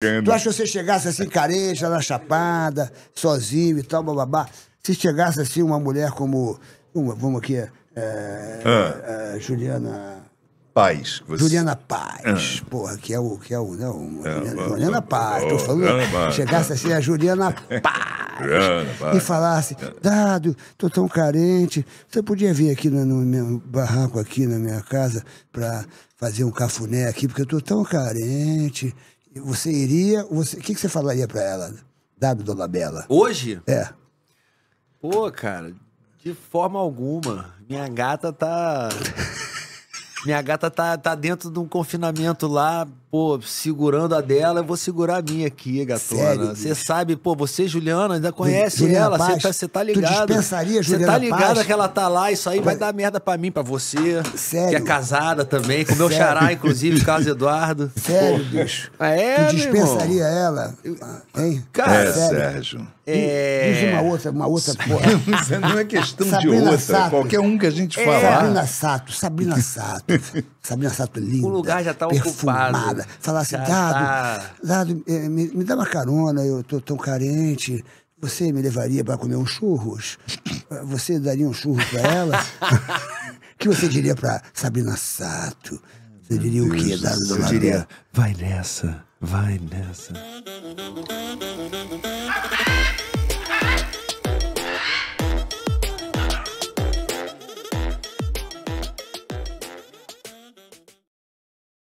Tu acha que você chegasse assim, careja, na chapada, sozinho e tal, bababá? Se chegasse assim uma mulher como. Uma, vamos aqui. É? é, ah. é, Juliana. Paz. Você... Juliana Paz, ah. porra, que é o. Que é o não, né, ah, é, Juliana, Juliana, Paz, oh, tô falando. chegasse assim a Juliana Paz, e falasse: é. Dado, tô tão carente, você podia vir aqui no, no meu barraco, aqui na minha casa, pra fazer um cafuné aqui, porque eu tô tão carente você iria. O você, que, que você falaria para ela, W Bela? Hoje? É. Pô, cara, de forma alguma. Minha gata tá. Minha gata tá, tá dentro de um confinamento lá, pô, segurando a dela, eu vou segurar a minha aqui, gatona. Você sabe, pô, você, Juliana, ainda conhece Juliana ela, você tá, tá ligado. dispensaria, Juliana Você tá ligado Paz? que ela tá lá, isso aí vai dar merda pra mim, pra você. Sério. Que é casada também, com meu xará, inclusive, caso Eduardo. Sério, pô. bicho. É, tu dispensaria ela, ah, hein? Cara, é, Sério. Sérgio. É... Diz uma outra, uma outra porra. não é questão Sabrina de outra. Sato. Qualquer um que a gente é. falar. Sabrina Sato, Sabrina Sato. Sabrina Sato é linda. O lugar já tá ocupado falasse, assim, Dado, tá. Dado eh, me, me, dá uma carona, eu tô tão carente. Você me levaria para comer uns churros? Você daria um churro para ela? que você diria para Sabrina Sato? Você diria Deus o quê, Dado Eu diria, vai nessa, vai nessa.